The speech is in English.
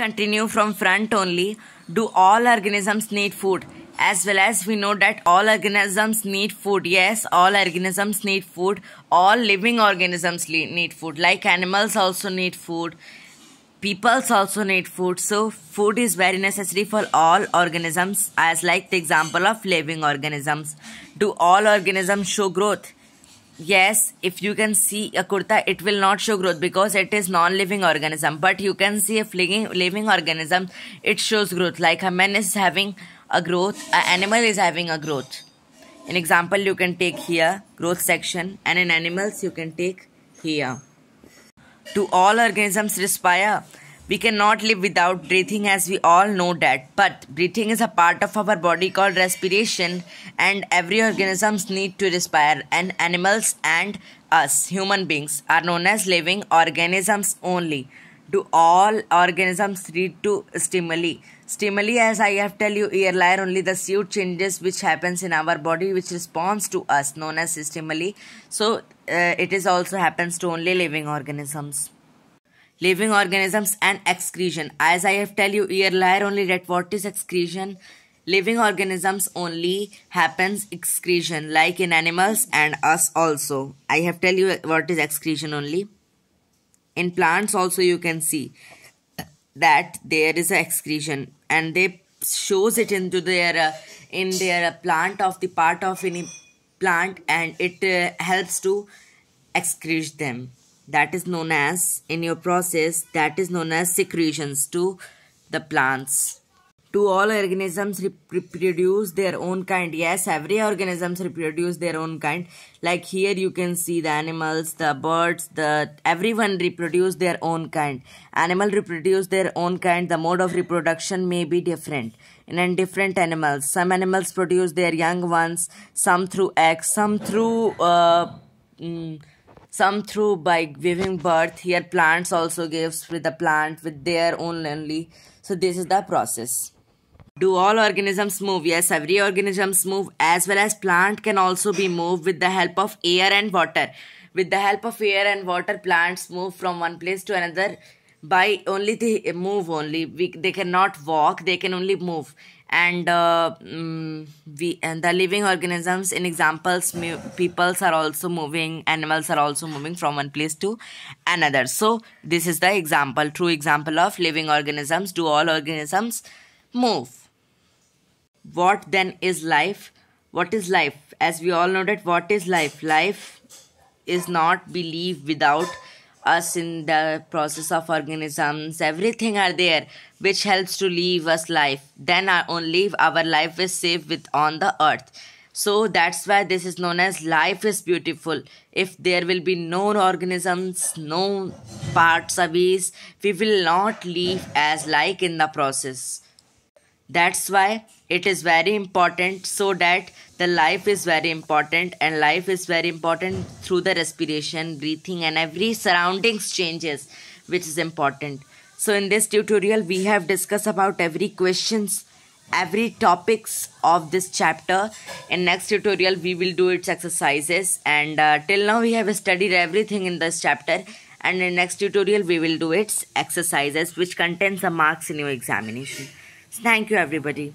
continue from front only, do all organisms need food? As well as we know that all organisms need food. Yes, all organisms need food. All living organisms need food. Like animals also need food. Peoples also need food. So food is very necessary for all organisms as like the example of living organisms. Do all organisms show growth? yes if you can see a kurta it will not show growth because it is non-living organism but you can see a living, living organism it shows growth like a man is having a growth an animal is having a growth in example you can take here growth section and in animals you can take here To all organisms respire we cannot live without breathing, as we all know that. But breathing is a part of our body called respiration, and every organisms need to respire. And animals and us, human beings, are known as living organisms only. Do all organisms need to stimuli? Stimuli, as I have tell you earlier, only the suit changes which happens in our body, which responds to us, known as stimuli. So uh, it is also happens to only living organisms living organisms and excretion as i have tell you earlier only that what is excretion living organisms only happens excretion like in animals and us also i have tell you what is excretion only in plants also you can see that there is a excretion and they shows it into their uh, in their uh, plant of the part of any plant and it uh, helps to excrete them that is known as in your process that is known as secretions to the plants To all organisms reproduce their own kind yes every organisms reproduce their own kind like here you can see the animals the birds the everyone reproduce their own kind animal reproduce their own kind the mode of reproduction may be different in different animals some animals produce their young ones some through eggs some through uh, mm, some through by giving birth here plants also gives with the plant with their own only so this is the process do all organisms move yes every organisms move as well as plant can also be moved with the help of air and water with the help of air and water plants move from one place to another by only the move only we, they cannot walk they can only move and uh, mm, we and the living organisms in examples peoples are also moving animals are also moving from one place to another so this is the example true example of living organisms do all organisms move what then is life what is life as we all know that what is life life is not belief without us in the process of organisms everything are there which helps to leave us life then our only our life is safe with on the earth so that's why this is known as life is beautiful if there will be no organisms no parts of us we will not live as like in the process that's why it is very important so that the life is very important and life is very important through the respiration, breathing and every surroundings changes which is important. So in this tutorial we have discussed about every questions every topics of this chapter in next tutorial we will do its exercises and uh, till now we have studied everything in this chapter and in next tutorial we will do its exercises which contains the marks in your examination Thank you, everybody.